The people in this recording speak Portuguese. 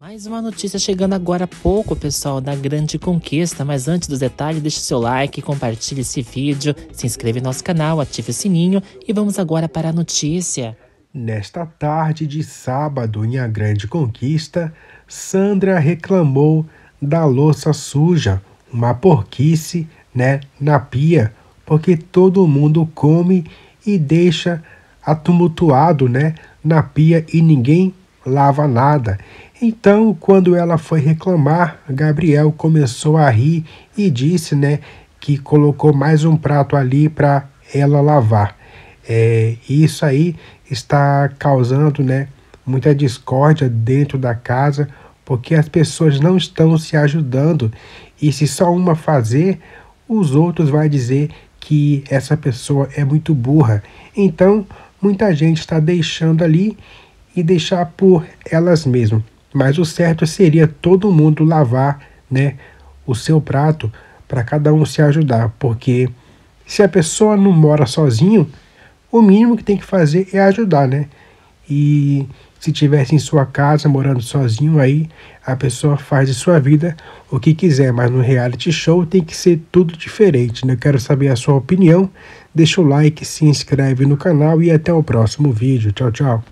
Mais uma notícia chegando agora há pouco, pessoal, da grande conquista. Mas antes dos detalhes, deixe seu like, compartilhe esse vídeo, se inscreva no nosso canal, ative o sininho e vamos agora para a notícia. Nesta tarde de sábado, em A Grande Conquista, Sandra reclamou da louça suja, uma porquice, né, na pia, porque todo mundo come e deixa atumultuado, né, na pia e ninguém lava nada. Então, quando ela foi reclamar, Gabriel começou a rir e disse, né, que colocou mais um prato ali para ela lavar. É, isso aí está causando, né, muita discórdia dentro da casa, porque as pessoas não estão se ajudando e se só uma fazer, os outros vai dizer que essa pessoa é muito burra. Então, muita gente está deixando ali e deixar por elas mesmas. Mas o certo seria todo mundo lavar, né, o seu prato para cada um se ajudar, porque se a pessoa não mora sozinho, o mínimo que tem que fazer é ajudar, né? E se tivesse em sua casa morando sozinho aí, a pessoa faz de sua vida o que quiser, mas no reality show tem que ser tudo diferente. Né? Eu quero saber a sua opinião. Deixa o like, se inscreve no canal e até o próximo vídeo. Tchau, tchau.